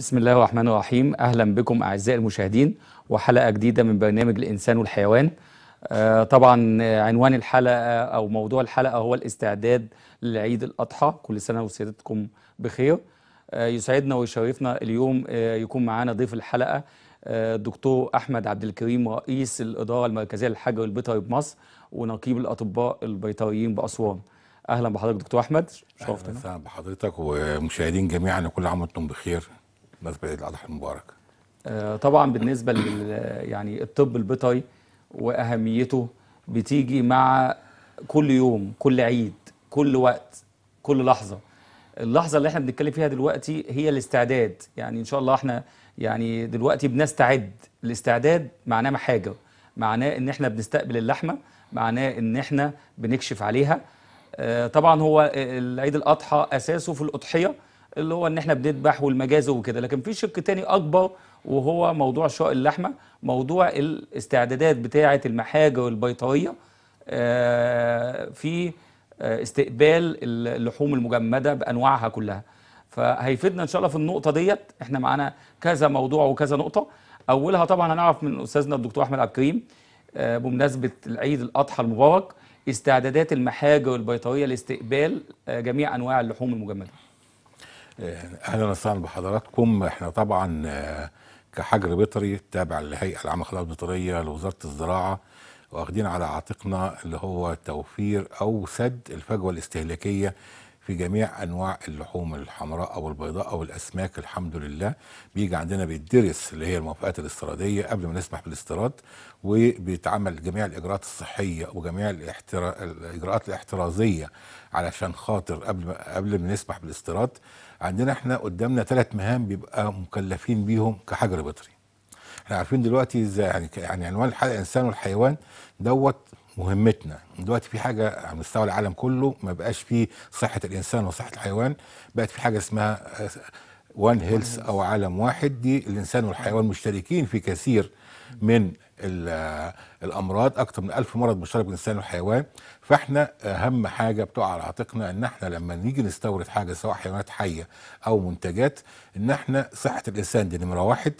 بسم الله الرحمن الرحيم أهلا بكم أعزائي المشاهدين وحلقة جديدة من برنامج الإنسان والحيوان آه، طبعا آه، عنوان الحلقة آه، أو موضوع الحلقة هو الاستعداد لعيد الأضحى كل سنة وسيادتكم بخير يسعدنا ويشرفنا اليوم يكون معانا ضيف الحلقة الدكتور أحمد عبد الكريم رئيس الإدارة المركزية للحجر البيطري بمصر ونقيب الأطباء البيطريين بأسوان اهلا بحضرتك دكتور احمد شرفتنا اهلا بحضرتك ومشاهدين جميعا كل عام وانتم بخير بعيد الاضحى المبارك آه، طبعا بالنسبه لل يعني الطب البيطري واهميته بتيجي مع كل يوم كل عيد كل وقت كل لحظه اللحظه اللي احنا بنتكلم فيها دلوقتي هي الاستعداد يعني ان شاء الله احنا يعني دلوقتي بنستعد الاستعداد معناه حاجه معناه ان احنا بنستقبل اللحمه معناه ان احنا بنكشف عليها آه، طبعا هو العيد الاضحى اساسه في الاضحيه اللي هو ان احنا بنذبح والمجازر وكده لكن في شق تاني اكبر وهو موضوع شاء اللحمه موضوع الاستعدادات بتاعه المحاجه والبيطريه آه، في آه، استقبال اللحوم المجمده بانواعها كلها فهيفيدنا ان شاء الله في النقطه ديت احنا معانا كذا موضوع وكذا نقطه اولها طبعا هنعرف من استاذنا الدكتور احمد عبد الكريم آه، بمناسبه العيد الاضحى المبارك استعدادات المحاجه والبيطريه لاستقبال جميع انواع اللحوم المجمده اهلا وسهلا بحضراتكم احنا طبعا آه، كحجر بيطري تابع للهيئه العامه للخدمات البيطريه لوزاره الزراعه واخدين على عاتقنا اللي هو توفير او سد الفجوه الاستهلاكيه في جميع انواع اللحوم الحمراء او البيضاء او الاسماك الحمد لله بيجي عندنا بيدرس اللي هي الموافقات الاستيراديه قبل ما نسمح بالاستيراد وبيتعمل جميع الاجراءات الصحيه وجميع الاحترا... الاجراءات الاحترازيه علشان خاطر قبل ما قبل ما نسمح بالاستيراد عندنا احنا قدامنا ثلاث مهام بيبقى مكلفين بيهم كحجر بطري احنا عارفين دلوقتي ازاي يعني يعني عنوان الحلقه الانسان والحيوان دوت مهمتنا دلوقتي في حاجه على مستوى العالم كله ما بقاش فيه صحه الانسان وصحه الحيوان بقت في حاجه اسمها وان آه، هيلث او عالم واحد دي الانسان والحيوان مشتركين في كثير من الامراض اكتر من 1000 مرض مشترك بين الانسان والحيوان فاحنا اهم حاجه بتقع على عاتقنا ان احنا لما نيجي نستورد حاجه سواء حيوانات حيه او منتجات ان احنا صحه الانسان دي نمره واحد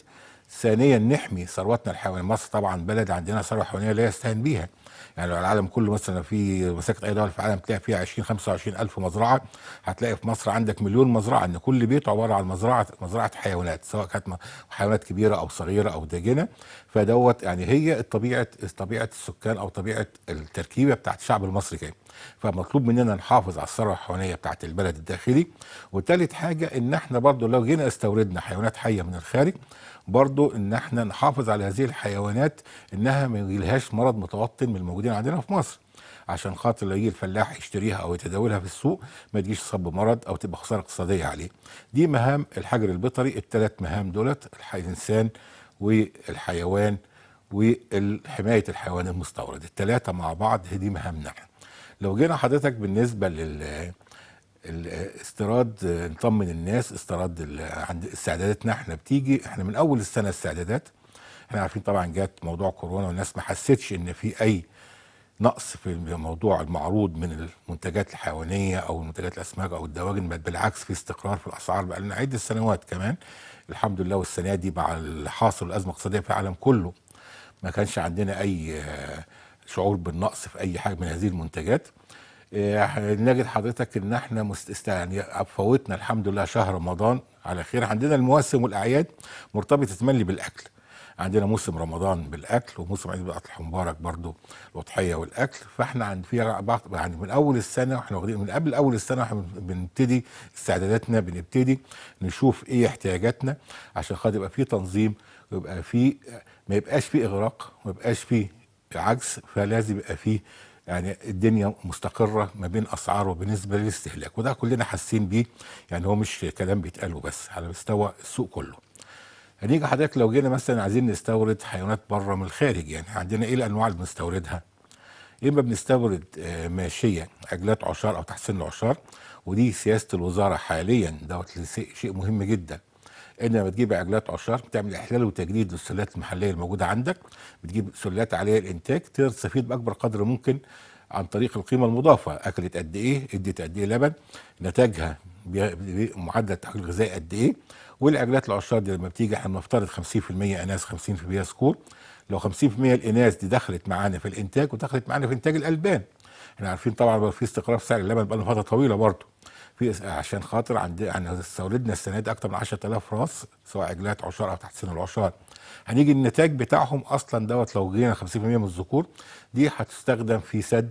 ثانيا نحمي ثروتنا الحيوانيه مصر طبعا بلد عندنا ثروه حيوانيه لا يستهان بيها يعني العالم كله مثلا في مساكن اي دوله في العالم تلاقي فيها 20 25 الف مزرعه هتلاقي في مصر عندك مليون مزرعه ان كل بيت عباره عن مزرعه مزرعه حيوانات سواء كانت حيوانات كبيره او صغيره او داجنه فدوت يعني هي طبيعه طبيعه السكان او طبيعه التركيبه بتاعت الشعب المصري كده فمطلوب مننا نحافظ على الثروه الحيوانيه بتاعت البلد الداخلي وثالث حاجه ان احنا برضو لو جينا استوردنا حيوانات حيه من الخارج برضو ان احنا نحافظ على هذه الحيوانات انها ما يجيلهاش مرض متوطن من الموجودين عندنا في مصر عشان خاطر لو يجي الفلاح يشتريها او يتداولها في السوق ما تجيش تصب مرض او تبقى خساره اقتصاديه عليه. دي مهام الحجر البيطري الثلاث مهام دولت الانسان والحيوان وحمايه الحيوان المستورد الثلاثه مع بعض دي مهامنا. لو جينا حضرتك بالنسبه لل الاستيراد نطمن الناس استيراد عند استعداداتنا احنا بتيجي احنا من اول السنه استعدادات احنا عارفين طبعا جت موضوع كورونا والناس ما حستش ان في اي نقص في موضوع المعروض من المنتجات الحيوانيه او منتجات الاسماك او الدواجن بل بالعكس في استقرار في الاسعار بقى لنا عده سنوات كمان الحمد لله والسنه دي مع اللي حاصل الازمه الاقتصاديه في العالم كله ما كانش عندنا اي شعور بالنقص في اي حاجه من هذه المنتجات إيه، نجد حضرتك ان احنا مست... يعني فوتنا الحمد لله شهر رمضان على خير عندنا المواسم والاعياد مرتبطه تملي بالاكل عندنا موسم رمضان بالاكل وموسم عيد الاضحى المبارك برضو الاضحيه والاكل فاحنا عند في بعض يعني من اول السنه واحنا واخدين من قبل اول السنه واحنا بنبتدي استعداداتنا بنبتدي نشوف ايه احتياجاتنا عشان خاطر يبقى في تنظيم ويبقى في ما يبقاش في اغراق ما يبقاش في عجز فلازم يبقى فيه يعني الدنيا مستقره ما بين اسعار وبالنسبه للاستهلاك وده كلنا حاسين بيه يعني هو مش كلام بيتقال بس على مستوى السوق كله هنيجي حضرتك لو جينا مثلا عايزين نستورد حيوانات بره من الخارج يعني عندنا ايه الانواع اللي بنستوردها اما بنستورد آه، ماشيه عجلات عشار او تحسين العشار ودي سياسه الوزاره حاليا دوت شيء مهم جدا ان لما تجيب عجلات عشار بتعمل احلال وتجديد للسلات المحليه الموجوده عندك بتجيب سلات عليها الانتاج تقدر تستفيد باكبر قدر ممكن عن طريق القيمه المضافه اكلت قد ايه ادت قد ايه لبن نتاجها معدل التحويل الغذائي قد ايه والعجلات العشار دي لما بتيجي احنا بنفترض 50% اناث 50% سكور لو 50% الاناث دي دخلت معانا في الانتاج ودخلت معانا في انتاج الالبان احنا عارفين طبعا في استقرار سعر اللبن بقى فتره طويله برضه في عشان خاطر عند احنا يعني استوردنا السنه دي اكتر من 10000 راس سواء عجلات عشار او تحت سن العشار هنيجي النتاج بتاعهم اصلا دوت لو جينا 50% من الذكور دي هتستخدم في سد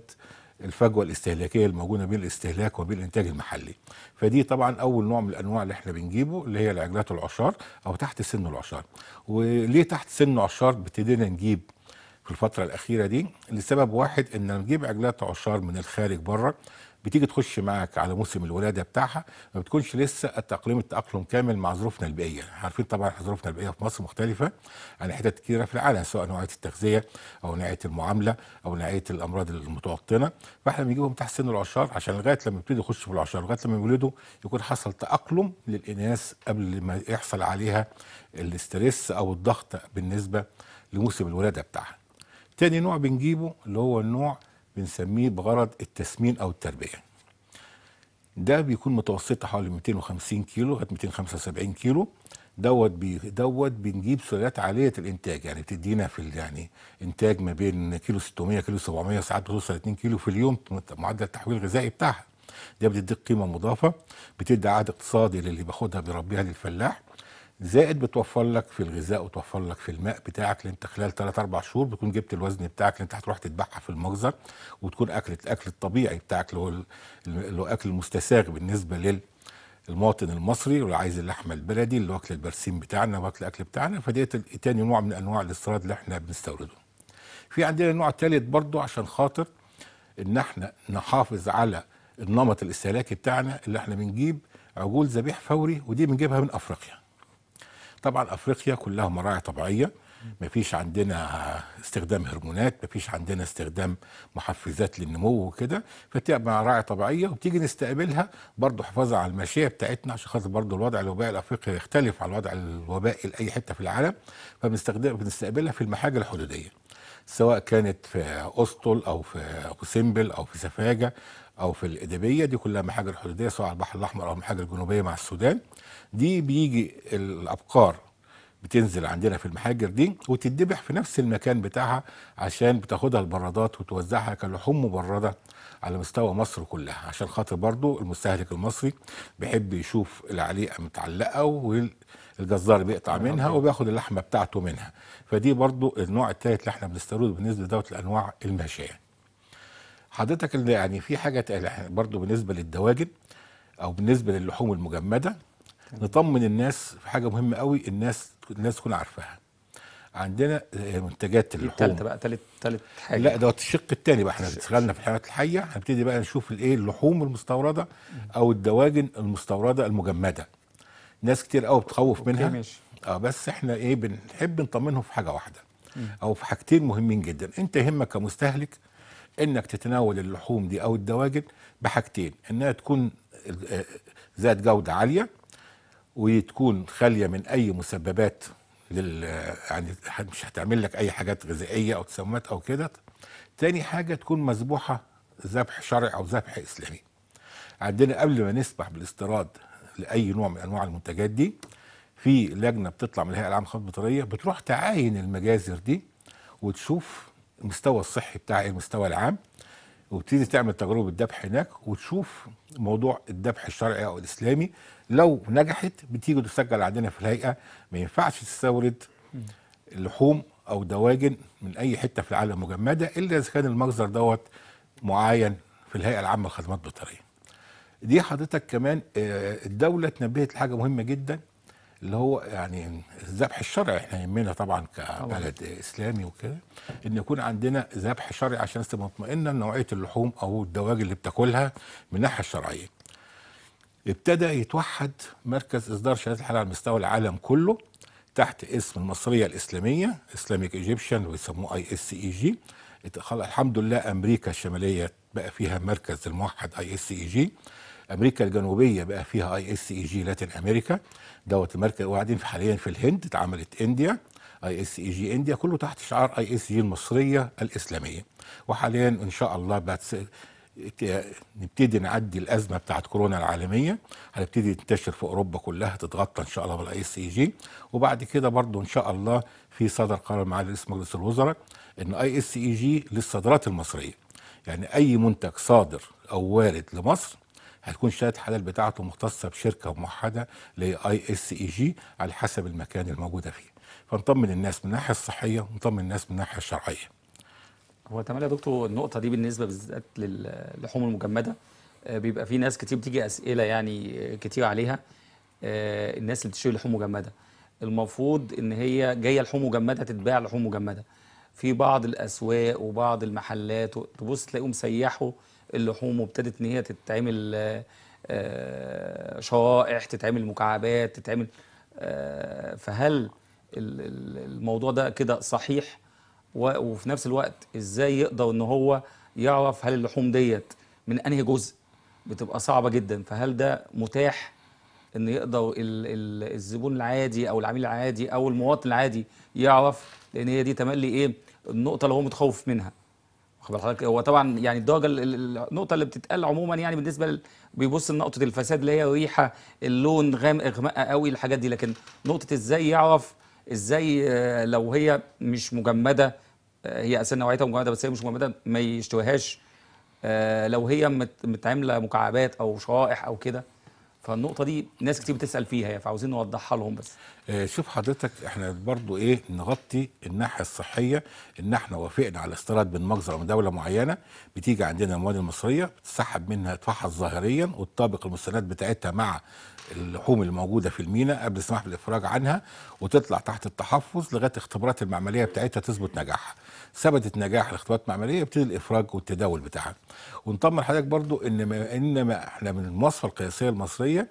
الفجوه الاستهلاكيه الموجوده بين الاستهلاك وبين الانتاج المحلي فدي طبعا اول نوع من الانواع اللي احنا بنجيبه اللي هي العجلات العشار او تحت سن العشار وليه تحت سن عشار ابتدينا نجيب في الفتره الاخيره دي لسبب واحد ان نجيب عجلات عشار من الخارج بره بتيجي تخش معاك على موسم الولاده بتاعها ما بتكونش لسه التاقلم التاقلم كامل مع ظروفنا البيئيه عارفين طبعا ظروفنا البيئيه في مصر مختلفه عن يعني حتت كتيره في العالم سواء نوعيه التغذيه او نوعيه المعامله او نوعيه الامراض المتوطنه فاحنا بنجيبهم تحت سن العشار عشان لغايه لما يبتدوا يخشوا في العشار لغايه لما يولدوا يكون حصل تاقلم للاناث قبل ما يحصل عليها الاستريس او الضغط بالنسبه لموسم الولاده بتاعها. تاني نوع بنجيبه اللي هو النوع بنسميه بغرض التسمين او التربيه ده بيكون متوسطه حوالي 250 كيلو لغايه 275 كيلو دوت بي دوت بنجيب سلالات عاليه الانتاج يعني بتدينا في يعني انتاج ما بين كيلو 600 كيلو 700 ساعات بتوصل 2 كيلو في اليوم معدل التحويل الغذائي بتاعها ده بتديك قيمه مضافه بتدي عائد اقتصادي للي باخدها بيربيها للفلاح زائد بتوفر لك في الغذاء وتوفر لك في الماء بتاعك اللي انت خلال 3 4 شهور بتكون جبت الوزن بتاعك اللي انت هتروح تتبعها في المخزن وتكون اكلت الاكل الطبيعي بتاعك اللي هو اللي هو اكل مستساغ بالنسبه للمواطن المصري واللي عايز اللحمه البلدي اللي واكل البرسيم بتاعنا واكل الاكل بتاعنا فديت تاني نوع من انواع الاستيراد اللي احنا بنستورده. في عندنا نوع الثالث برضه عشان خاطر ان احنا نحافظ على النمط الاستهلاكي بتاعنا اللي احنا بنجيب عجول ذبيح فوري ودي بنجيبها من افريقيا. طبعا افريقيا كلها مراعي طبيعيه ما فيش عندنا استخدام هرمونات ما فيش عندنا استخدام محفزات للنمو وكده فتبقى مراعي طبيعيه وبتيجي نستقبلها برضه حفاظا على الماشيه بتاعتنا عشان خاطر برضه الوضع الوبائي الافريقي يختلف عن الوضع الوبائي لاي حته في العالم فبنستخدم بنستقبلها في المحاجر الحدوديه سواء كانت في اسطول او في قسمبل او في سفاجه او في الادبيه دي كلها محاجر حدوديه سواء على البحر الاحمر او المحاجر الجنوبيه مع السودان دي بيجي الابقار بتنزل عندنا في المحاجر دي وتتذبح في نفس المكان بتاعها عشان بتاخدها البرادات وتوزعها كلحوم مبرده على مستوى مصر كلها عشان خاطر برضو المستهلك المصري بيحب يشوف العليقه متعلقه والجزار بيقطع نعم. منها وبياخد اللحمه بتاعته منها فدي برضو النوع الثالث اللي احنا بنستورده بالنسبه لدوت الانواع الماشيه حضرتك يعني في حاجه برضو بالنسبه للدواجن او بالنسبه للحوم المجمده نطمن الناس في حاجه مهمه قوي الناس الناس تكون عارفاها عندنا آه، منتجات اللحوم الثالثه بقى ثالث ثالث حاجه لا دوت الشق الثاني بقى احنا اشتغلنا في الحاجات الحيه هنبتدي بقى نشوف الايه اللحوم المستورده او الدواجن المستورده المجمده ناس كتير قوي بتخوف منها ماشي. اه بس احنا ايه بنحب نطمنهم في حاجه واحده او في حاجتين مهمين جدا انت يهمك كمستهلك انك تتناول اللحوم دي او الدواجن بحاجتين انها تكون آه، آه، ذات جوده عاليه وتكون خاليه من اي مسببات لل يعني مش هتعمل لك اي حاجات غذائيه او تسممات او كده تاني حاجه تكون مذبوحه ذبح شرعي او ذبح اسلامي عندنا قبل ما نسمح بالاستيراد لاي نوع من انواع المنتجات دي في لجنه بتطلع من الهيئه العامه للخدمات البيطريه بتروح تعاين المجازر دي وتشوف المستوى الصحي بتاع إيه، المستوى العام وتبتدي تعمل تجربه ذبح هناك وتشوف موضوع الذبح الشرعي او الاسلامي لو نجحت بتيجي تسجل عندنا في الهيئه ما ينفعش تستورد لحوم او دواجن من اي حته في العالم مجمده الا اذا كان المصدر دوت معين في الهيئه العامه للخدمات البيطريه. دي حضرتك كمان آه، الدوله تنبهت لحاجه مهمه جدا اللي هو يعني الذبح الشرعي احنا يهمنا طبعا كبلد اسلامي وكده ان يكون عندنا ذبح شرعي عشان تبقى مطمئنه نوعيه اللحوم او الدواجن اللي بتاكلها من الناحيه الشرعيه. ابتدى يتوحد مركز اصدار شهادات الحلال على مستوى العالم كله تحت اسم المصريه الاسلاميه اسلاميك ايجيبشن ويسموه اي اس اي جي الحمد لله امريكا الشماليه بقى فيها مركز الموحد اي اس اي جي امريكا الجنوبيه بقى فيها اي اس اي جي لاتن امريكا دوت المركز وبعدين حاليا في الهند اتعملت انديا اي اس اي جي انديا كله تحت شعار اي اس جي المصريه الاسلاميه وحاليا ان شاء الله بس نبتدي نعدي الازمه بتاعت كورونا العالميه هنبتدي تنتشر في اوروبا كلها تتغطى ان شاء الله بالاي اس e اي جي وبعد كده برضو ان شاء الله في صدر قرار معالي رئيس مجلس الوزراء ان اي اس اي جي للصادرات المصريه يعني اي منتج صادر او وارد لمصر هتكون شهاده حلال بتاعته مختصه بشركه موحده اللي هي اي اس اي جي على حسب المكان الموجوده فيه فنطمن الناس من الناحيه الصحيه ونطمن الناس من الناحيه الشرعيه هو تمام يا دكتور النقطه دي بالنسبه بالذات للحوم المجمده آه، بيبقى في ناس كتير بتيجي اسئله يعني آه، كتير عليها آه، الناس اللي بتشتري لحوم مجمده المفروض ان هي جايه لحوم مجمده تتباع لحوم مجمده في بعض الاسواق وبعض المحلات تبص تلاقيهم سيحوا اللحوم وابتدت ان هي تتعمل آه، شرائح تتعمل مكعبات تتعمل آه، فهل الموضوع ده كده صحيح وفي نفس الوقت ازاي يقدر ان هو يعرف هل اللحوم ديت من انهي جزء بتبقى صعبه جدا فهل ده متاح ان يقدر الزبون العادي او العميل العادي او المواطن العادي يعرف لان هي دي تملي ايه النقطه اللي هو متخوف منها خبر حضرتك هو طبعا يعني الدرجه النقطه اللي بتتقال عموما يعني بالنسبه ل... بيبص لنقطه الفساد اللي هي الريحه اللون غامق اغمقه قوي الحاجات دي لكن نقطه ازاي يعرف ازاي آه، لو هي مش مجمده آه، هي اساسا نوعيتها مجمده بس هي مش مجمده ما يشتريهاش آه، لو هي متعامله مكعبات او شرائح او كده فالنقطه دي ناس كتير بتسال فيها فعاوزين نوضحها لهم بس آه، شوف حضرتك احنا برضو ايه نغطي الناحيه الصحيه ان احنا وافقنا على استيراد من مجزره من دوله معينه بتيجي عندنا المواد المصريه بتسحب منها تفحص ظاهريا وتطابق المستندات بتاعتها مع اللحوم الموجوده في المينا قبل السماح بالافراج عنها وتطلع تحت التحفظ لغايه اختبارات المعمليه بتاعتها تثبت نجاحها ثبتت نجاح الاختبارات المعمليه يبتدي الافراج والتداول بتاعها ونطمن حضرتك برضو ان ما انما احنا من المواصفه القياسيه المصريه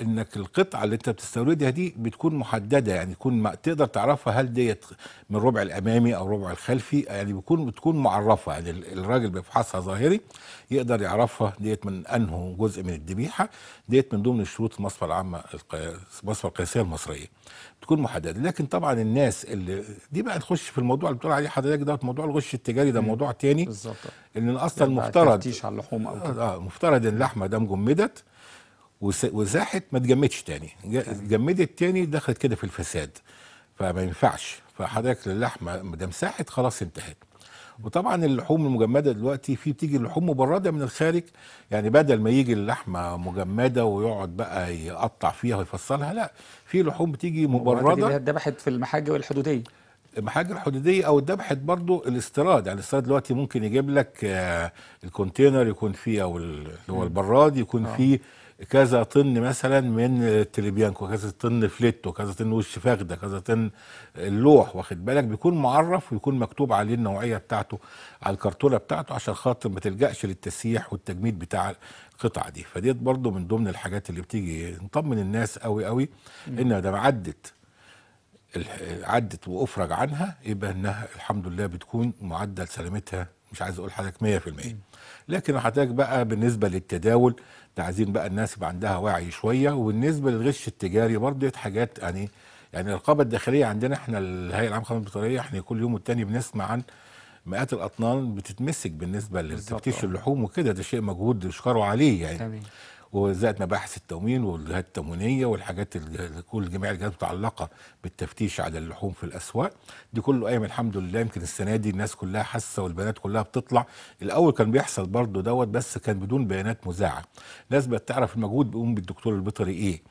انك القطعه اللي انت بتستوردها دي بتكون محدده يعني تكون تقدر تعرفها هل ديت من الربع الامامي او الربع الخلفي يعني بتكون بتكون معرفه يعني الراجل بيفحصها ظاهري يقدر يعرفها ديت من انه جزء من الذبيحه ديت من ضمن شروط المصفى العامه المصفى القياسيه المصريه بتكون محدده لكن طبعا الناس اللي دي بقى تخش في الموضوع اللي بتقول عليه حضرتك دوت موضوع الغش التجاري ده موضوع تاني بالظبط ان اصلا يعني مفترض على اللحوم او كده اه, آه، مفترض اللحمه ده مجمدت وزاحت ما تجمدش تاني جمدت تاني دخلت كده في الفساد فما ينفعش فحضرتك اللحمه ما دام ساحت خلاص انتهت وطبعا اللحوم المجمده دلوقتي في بتيجي لحوم مبرده من الخارج يعني بدل ما يجي اللحمه مجمده ويقعد بقى يقطع فيها ويفصلها لا في لحوم بتيجي مبرده دي اتذبحت في المحاجر الحدوديه المحاجر الحدوديه او اتذبحت برضو الاستيراد يعني الاستيراد دلوقتي ممكن يجيب لك آه، الكونتينر يكون فيه او اللي هو البراد يكون آه. فيه كذا طن مثلا من التليبيانكو كذا طن فليتو كذا طن وش فخده كذا طن اللوح واخد بالك بيكون معرف ويكون مكتوب عليه النوعيه بتاعته على الكرتونه بتاعته عشان خاطر ما تلجاش للتسييح والتجميد بتاع القطعه دي فديت برضو من ضمن الحاجات اللي بتيجي نطمن الناس قوي قوي ان ده عدت عدت وافرج عنها يبقى انها الحمد لله بتكون معدل سلامتها مش عايز اقول حضرتك 100% لكن حضرتك بقى بالنسبه للتداول عايزين بقى الناس يبقى عندها وعي شويه وبالنسبه للغش التجاري برضه حاجات يعني يعني الرقابه الداخليه عندنا احنا الهيئه العامه للخدمات البطاريه احنا كل يوم والتاني بنسمع عن مئات الاطنان بتتمسك بالنسبه لتفتيش اللحوم وكده ده شيء مجهود يشكروا عليه يعني تمام. وذات مباحث التموين والجهات التموينيه والحاجات كل جميع الجهات المتعلقه بالتفتيش على اللحوم في الاسواق دي كله قايم الحمد لله يمكن السنه دي الناس كلها حاسه والبيانات كلها بتطلع الاول كان بيحصل برضه دوت بس كان بدون بيانات مذاعه الناس بقت تعرف المجهود بيقوم بالدكتور البيطري ايه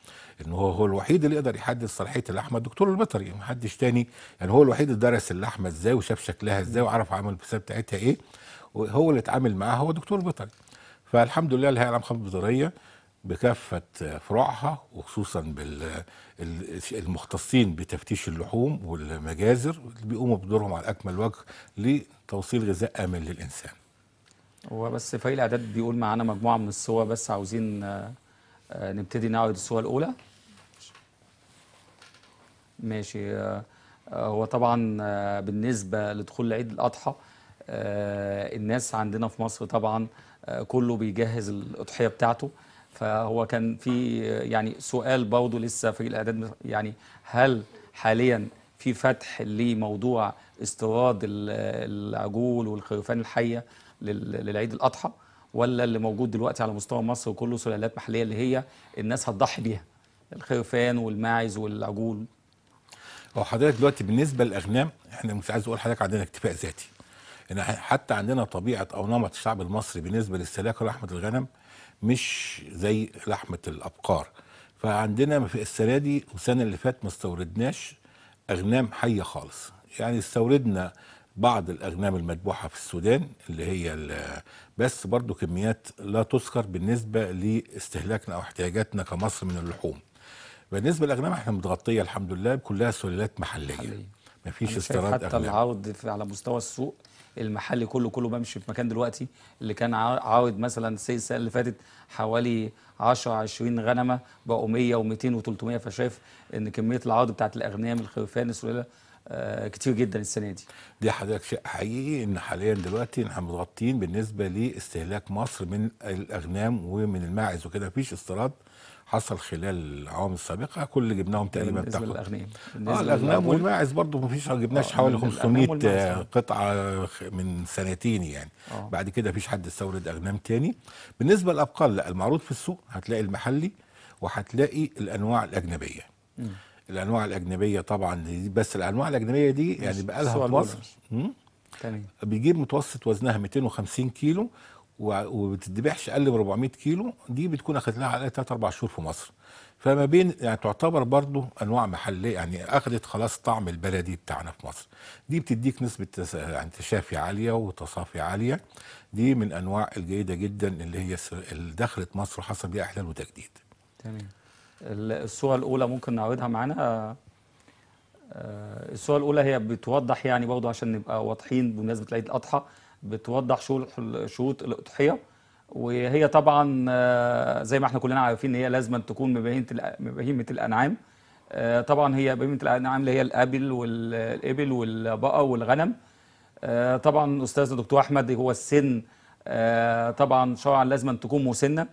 ان هو هو الوحيد اللي يقدر يحدد صلاحيه اللحمه الدكتور البيطري ما حدش تاني يعني هو الوحيد اللي درس اللحمه ازاي وشاف شكلها ازاي وعرف عمل البسات بتاعتها ايه وهو اللي اتعامل معاها هو دكتور البيطري فالحمد لله الهيئه العامه للخدمات البيطريه بكافه فروعها وخصوصا بالمختصين بتفتيش اللحوم والمجازر بيقوموا بدورهم على اكمل وجه لتوصيل غذاء امن للانسان. هو بس فريق الاعداد بيقول معانا مجموعه من الصور بس عاوزين آه، آه، نبتدي نعرض الصور الاولى. ماشي آه، هو طبعا بالنسبه لدخول عيد الاضحى الناس عندنا في مصر طبعا كله بيجهز الاضحيه بتاعته فهو كان في يعني سؤال برضه لسه في الاعداد يعني هل حاليا في فتح لموضوع استيراد العجول والخرفان الحيه للعيد الاضحى ولا اللي موجود دلوقتي على مستوى مصر كله سلالات محليه اللي هي الناس هتضحي بيها الخرفان والماعز والعجول هو حضرتك دلوقتي بالنسبه للاغنام احنا مش عايز اقول حضرتك عندنا اكتفاء ذاتي ان حتى عندنا طبيعه او نمط الشعب المصري بالنسبه للسلاكه لحمه الغنم مش زي لحمه الابقار فعندنا في السنه دي والسنه اللي فاتت ما استوردناش اغنام حيه خالص يعني استوردنا بعض الاغنام المذبوحه في السودان اللي هي بس برضو كميات لا تذكر بالنسبه لاستهلاكنا او احتياجاتنا كمصر من اللحوم بالنسبه للاغنام احنا متغطيه الحمد لله كلها سلالات محليه, محلية. مفيش استيراد حتى أغنام. العرض على مستوى السوق المحل كله كله بمشي في مكان دلوقتي اللي كان عاود مثلا السنه اللي فاتت حوالي 10 20 غنمه بقوا 100 و200 و300 فشايف ان كميه العوض بتاعت الاغنياء من الخوفان السلالة آه، كتير جدا السنه دي دي حضرتك شيء حقيقي ان حاليا دلوقتي احنا متغطيين بالنسبه لاستهلاك مصر من الاغنام ومن الماعز وكده مفيش استيراد حصل خلال العوام السابقه كل اللي جبناهم تقريبا بالنسبه للاغنام اه الاغنام والماعز برضه ما فيش جبناش آه، حوالي 500 آه، قطعه من سنتين يعني أوه. بعد كده فيش حد استورد اغنام تاني بالنسبه للابقال لا المعروض في السوق هتلاقي المحلي وهتلاقي الانواع الاجنبيه م. الانواع الاجنبيه طبعا بس الانواع الاجنبيه دي يعني بقى لها في مصر بيجيب متوسط وزنها 250 كيلو وبتذبحش اقل من 400 كيلو دي بتكون اخذت لها على الاقل 3 4 شهور في مصر فما بين يعني تعتبر برضو انواع محليه يعني اخذت خلاص طعم البلدي بتاعنا في مصر دي بتديك نسبه يعني تشافي عاليه وتصافي عاليه دي من انواع الجيده جدا اللي هي اللي دخلت مصر وحصل بيها احلال وتجديد تمام الصوره الاولى ممكن نعرضها معانا آه، الصوره الاولى هي بتوضح يعني برضو عشان نبقى واضحين بمناسبه عيد الاضحى بتوضح شروط الاضحيه وهي طبعا آه، زي ما احنا كلنا عارفين ان هي لازم تكون مبهيمه الانعام آه، طبعا هي بهيمه الانعام اللي هي الابل والابل والبقر والغنم آه، طبعا استاذنا الدكتور احمد هو السن طبعا شرعا لازم تكون مسنه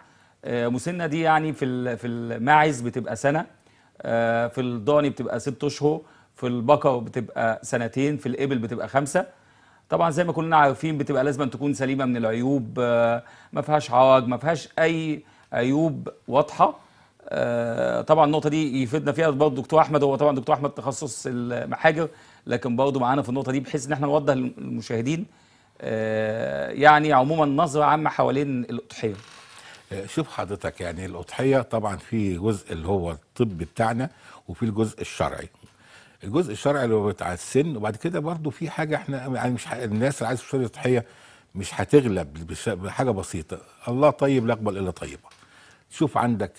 مسنه دي يعني في في الماعز بتبقى سنه في الضاني بتبقى ست اشهر في البقر بتبقى سنتين في الابل بتبقى خمسه طبعا زي ما كلنا عارفين بتبقى لازم تكون سليمه من العيوب آه، ما فيهاش عوج ما فيهاش اي عيوب واضحه آه، طبعا النقطه دي يفيدنا فيها برضه دكتور احمد هو طبعا دكتور احمد تخصص المحاجر لكن برضه معانا في النقطه دي بحيث ان احنا نوضح للمشاهدين آه، يعني عموما نظره عامه حوالين الاضحيه شوف حضرتك يعني الاضحيه طبعا في جزء اللي هو الطبي بتاعنا وفي الجزء الشرعي الجزء الشرعي اللي هو بتاع السن وبعد كده برضو في حاجه احنا يعني مش الناس اللي عايزه تشتري تضحيه مش هتغلب بحاجه بسيطه الله طيب لا يقبل الا طيبه شوف عندك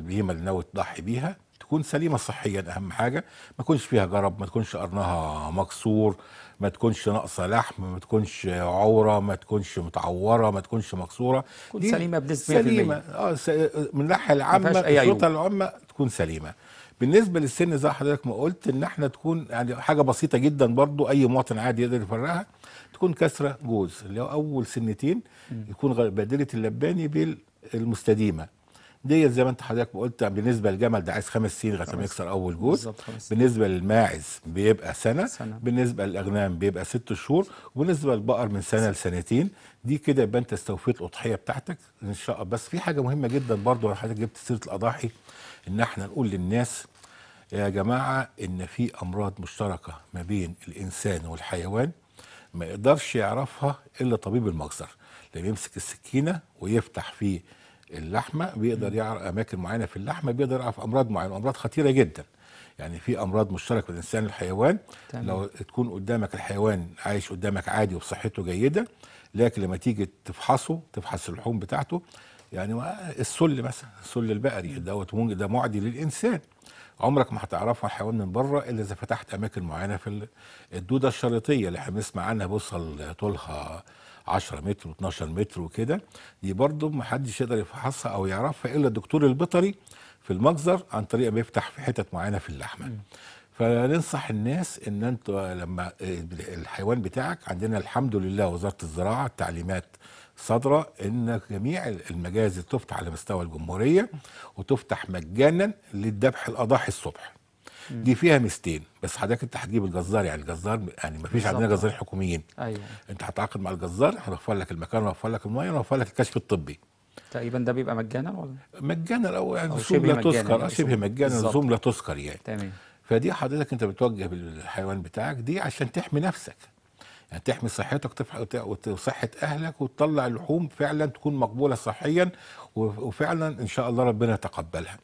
البهيمه اللي ناوي تضحي بيها تكون سليمه صحيا اهم حاجه ما تكونش فيها جرب ما تكونش قرنها مكسور ما تكونش ناقصه لحم ما تكونش عوره ما تكونش متعوره ما تكونش مكسوره تكون سليمه بنسبه سليمه اه من الناحيه العامه الشرطه العامه تكون سليمه بالنسبه للسن زي حضرتك ما قلت ان احنا تكون يعني حاجه بسيطه جدا برضو اي مواطن عادي يقدر يفرقها تكون كسره جوز اللي هو اول سنتين يكون بدله اللباني بالمستديمه ديت زي ما انت حضرتك ما قلت بالنسبه للجمل ده عايز خمس سنين لغايه ما يكسر اول جوز بالنسبه للماعز بيبقى سنه, سنة. بالنسبه للاغنام بيبقى ست شهور وبالنسبه للبقر من سنه لسنتين دي كده يبقى انت استوفيت الاضحيه بتاعتك ان شاء الله بس في حاجه مهمه جدا برضو حضرتك جبت سيره الاضاحي ان احنا نقول للناس يا جماعة إن في أمراض مشتركة ما بين الإنسان والحيوان ما يقدرش يعرفها إلا طبيب المجزر اللي يمسك السكينة ويفتح في اللحمة بيقدر يعرف أماكن معينة في اللحمة بيقدر يعرف أمراض معينة أمراض خطيرة جدا يعني في امراض مشتركه بين الانسان والحيوان لو تكون قدامك الحيوان عايش قدامك عادي وصحته جيده لكن لما تيجي تفحصه تفحص اللحوم بتاعته يعني السل مثلا السل البقري دوت ده معدي للانسان عمرك ما هتعرفه الحيوان من بره الا اذا فتحت اماكن معينه في الدوده الشريطيه اللي احنا بنسمع عنها بوصل طولها 10 متر و12 متر وكده دي برضه ما حدش يقدر يفحصها او يعرفها الا الدكتور البيطري في المجزر عن طريق ما يفتح في حتت معينه في اللحمه. م. فننصح الناس ان انت لما الحيوان بتاعك عندنا الحمد لله وزاره الزراعه التعليمات صادره ان جميع المجازر تفتح على مستوى الجمهوريه وتفتح مجانا للذبح الاضاحي الصبح دي فيها ميزتين بس حضرتك انت هتجيب الجزار يعني الجزار يعني ما فيش عندنا جزارين حكوميين ايوه انت هتعاقد مع الجزار هنوفر لك المكان ونوفر لك الميه ونوفر لك الكشف الطبي تقريبا ده بيبقى مجانا ولا مجانا او يعني رسوم لا تذكر يعني آه، شبه مجانا زوم لا تذكر يعني تمام فدي حضرتك انت بتوجه بالحيوان بتاعك دي عشان تحمي نفسك هتحمي صحتك وصحه اهلك وتطلع لحوم فعلا تكون مقبوله صحيا وفعلا ان شاء الله ربنا يتقبلها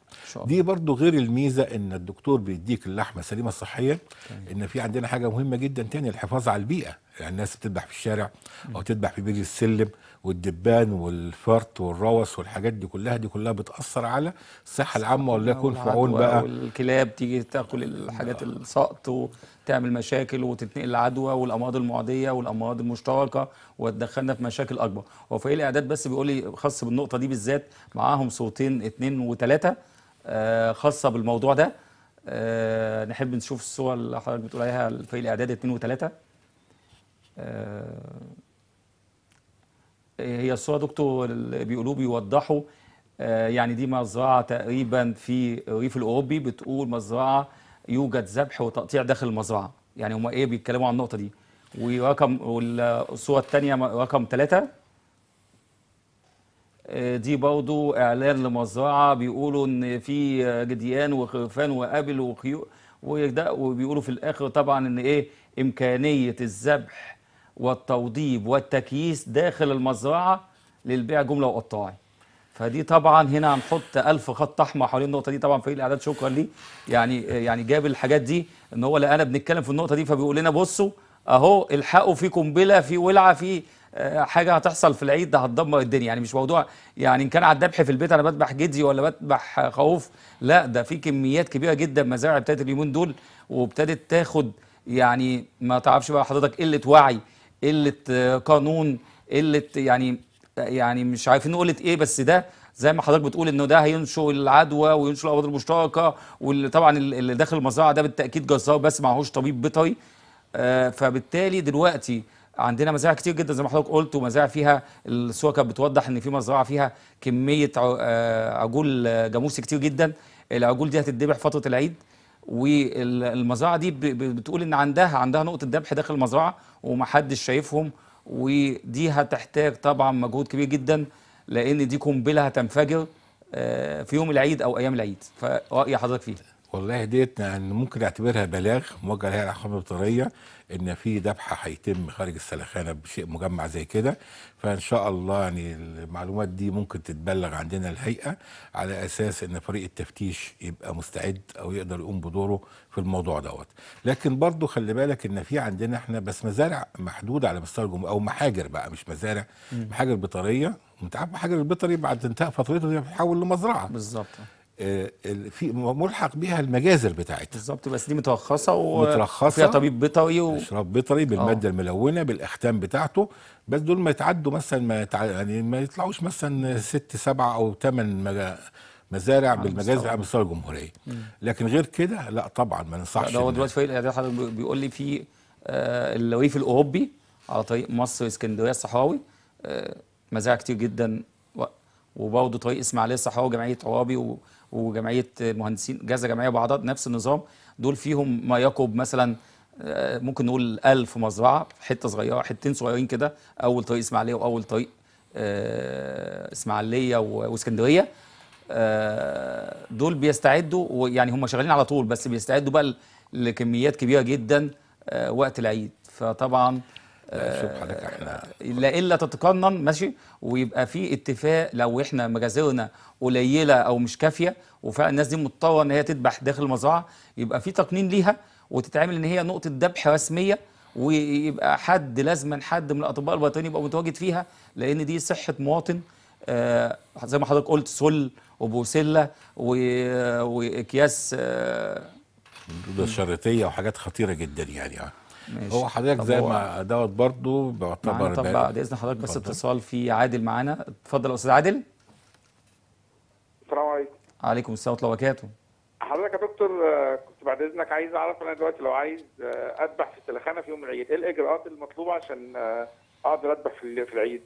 دي برضو غير الميزه ان الدكتور بيديك اللحمه سليمه صحيا ان في عندنا حاجه مهمه جدا تاني الحفاظ على البيئه يعني الناس بتذبح في الشارع او تذبح في بير السلم والدبان والفرط والروس والحاجات دي كلها دي كلها بتاثر على الصحه العامه ولا يكون في عون بقى والكلاب تيجي تاكل الحاجات السقط وتعمل مشاكل وتتنقل العدوى والامراض المعديه والامراض المشتركه وتدخلنا في مشاكل اكبر هو فريق إيه الاعداد بس بيقول لي خاص بالنقطه دي بالذات معاهم صوتين اثنين وثلاثه آه، خاصه بالموضوع ده آه، نحب نشوف الصور اللي حضرتك بتقول عليها في الاعداد اثنين وثلاثه آه، هي الصوره دكتور بيقولوا بيوضحوا آه، يعني دي مزرعه تقريبا في الريف الاوروبي بتقول مزرعه يوجد ذبح وتقطيع داخل المزرعه يعني هم ايه بيتكلموا عن النقطه دي ورقم والصوره الثانيه رقم ثلاثة آه، دي برضو اعلان لمزرعه بيقولوا ان في جديان وخرفان وابل وخيو وبيقولوا في الاخر طبعا ان ايه امكانيه الذبح والتوضيب والتكييس داخل المزرعة للبيع جملة وقطاعي فدي طبعا هنا هنحط ألف خط أحمر حوالين النقطة دي طبعا فريق الإعداد شكرا ليه يعني يعني جاب الحاجات دي إن هو لقانا بنتكلم في النقطة دي فبيقول لنا بصوا أهو الحقوا في قنبلة في ولعة في آه، حاجه هتحصل في العيد ده هتدمر الدنيا يعني مش موضوع يعني ان كان على الذبح في البيت انا بذبح جدي ولا بذبح خوف لا ده في كميات كبيره جدا مزارع ابتدت اليومين دول وابتدت تاخد يعني ما تعرفش بقى حضرتك قله وعي قله آه، قانون قله يعني يعني مش عارفين قله ايه بس ده زي ما حضرتك بتقول انه ده هينشئ العدوى وينشئ الامراض المشتركه وطبعا اللي داخل المزرعه ده بالتاكيد جزار بس معهوش طبيب بيطري آه، فبالتالي دلوقتي عندنا مزارع كتير جدا زي ما حضرتك قلت ومزارع فيها الصوره كانت بتوضح ان في مزرعه فيها كميه آه، عجول جاموسي كتير جدا العجول دي هتتذبح فتره العيد والمزرعه دي بتقول ان عندها عندها نقطه ذبح داخل المزرعه ومحدش شايفهم ودي هتحتاج طبعا مجهود كبير جدا لان دي قنبله هتنفجر آه، في يوم العيد او ايام العيد فراي حضرتك فيه والله ديت يعني ممكن اعتبرها بلاغ موجه للهيئه الاحكام الوطنيه ان في ذبحه هيتم خارج السلخانه بشيء مجمع زي كده فان شاء الله يعني المعلومات دي ممكن تتبلغ عندنا الهيئه على اساس ان فريق التفتيش يبقى مستعد او يقدر يقوم بدوره في الموضوع دوت لكن برضو خلي بالك ان في عندنا احنا بس مزارع محدوده على مستوى الجم او محاجر بقى مش مزارع محاجر بطاريه انت عارف محاجر البطري بعد انتهاء فترته بيتحول لمزرعه بالظبط آه، في ملحق بها المجازر بتاعتها بالظبط بس دي مترخصه و... مترخصه فيها طبيب بيطري و... اشراف بيطري بالماده أوه. الملونه بالاختام بتاعته بس دول ما يتعدوا مثلا ما يتع... يعني ما يطلعوش مثلا ست سبعه او ثمان مج... مزارع بالمجازر على مستوى الجمهوريه لكن غير كده لا طبعا ما ننصحش هو دلوقتي فريق الاعداد حضرتك بيقول لي في آه الاوروبي على طريق مصر اسكندريه الصحراوي آه مزارع كتير جدا وبرضه طريق اسماعيليه الصحراوي جمعيه عرابي و... وجمعيه المهندسين جازه جمعيه بعضات نفس النظام دول فيهم ما يقرب مثلا آه، ممكن نقول 1000 مزرعه حته صغيره حتتين صغيرين كده اول طريق اسماعيليه واول طريق آه، اسماعيليه واسكندريه آه، دول بيستعدوا ويعني هم شغالين على طول بس بيستعدوا بقى لكميات كبيره جدا وقت العيد فطبعا شوف حضرتك احنا آه، لا الا تتقنن ماشي ويبقى في اتفاق لو احنا مجازرنا قليله او مش كافيه وفعلا الناس دي مضطره ان هي تذبح داخل المزرعه يبقى في تقنين ليها وتتعامل ان هي نقطه ذبح رسميه ويبقى حد لازما حد من الاطباء الوطنيين يبقى متواجد فيها لان دي صحه مواطن آه زي ما حضرتك قلت سل وبوسله واكياس آه الشريطيه وحاجات خطيره جدا يعني آه. ماشي. هو حضرتك زي ما دوت برضه بيعتبر طب بعد اذن حضرتك بس اتصال في عادل معانا اتفضل يا استاذ عادل السلام عليكم وعليكم السلام ورحمه الله وبركاته حضرتك يا دكتور كنت بعد اذنك عايز اعرف انا دلوقتي لو عايز اذبح في السلخانه في يوم العيد ايه الاجراءات المطلوبه عشان اقدر اذبح في العيد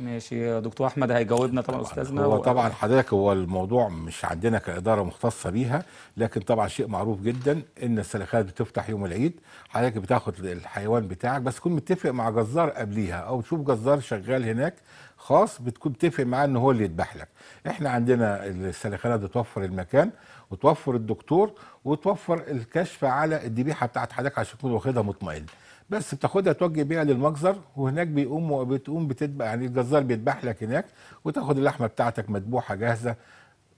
ماشي دكتور احمد هيجاوبنا طبعا, طبعاً استاذنا هو طبعا حضرتك هو الموضوع مش عندنا كاداره مختصه بيها لكن طبعا شيء معروف جدا ان السلخات بتفتح يوم العيد حضرتك بتاخد الحيوان بتاعك بس تكون متفق مع جزار قبليها او تشوف جزار شغال هناك خاص بتكون متفق معاه ان هو اللي يذبح لك احنا عندنا السلخانات بتوفر المكان وتوفر الدكتور وتوفر الكشف على الذبيحه بتاعت حضرتك عشان تكون واخدها مطمئن بس بتاخدها توجه بيها للمجزر وهناك بيقوم بتقوم بتدبح يعني الجزار بيذبح لك هناك وتاخد اللحمه بتاعتك مذبوحه جاهزه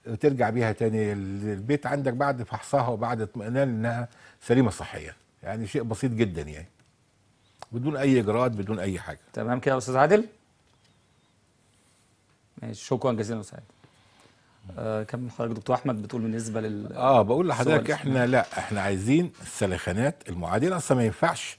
وترجع بيها تاني البيت عندك بعد فحصها وبعد اطمئنان انها سليمه صحيا يعني شيء بسيط جدا يعني بدون اي اجراءات بدون اي حاجه تمام كده يا استاذ عادل ماشي شكرا جزيلا استاذ عادل آه كمل حضرتك دكتور احمد بتقول بالنسبه لل اه بقول لحضرتك احنا لا احنا عايزين السلخانات المعادله اصلا ما ينفعش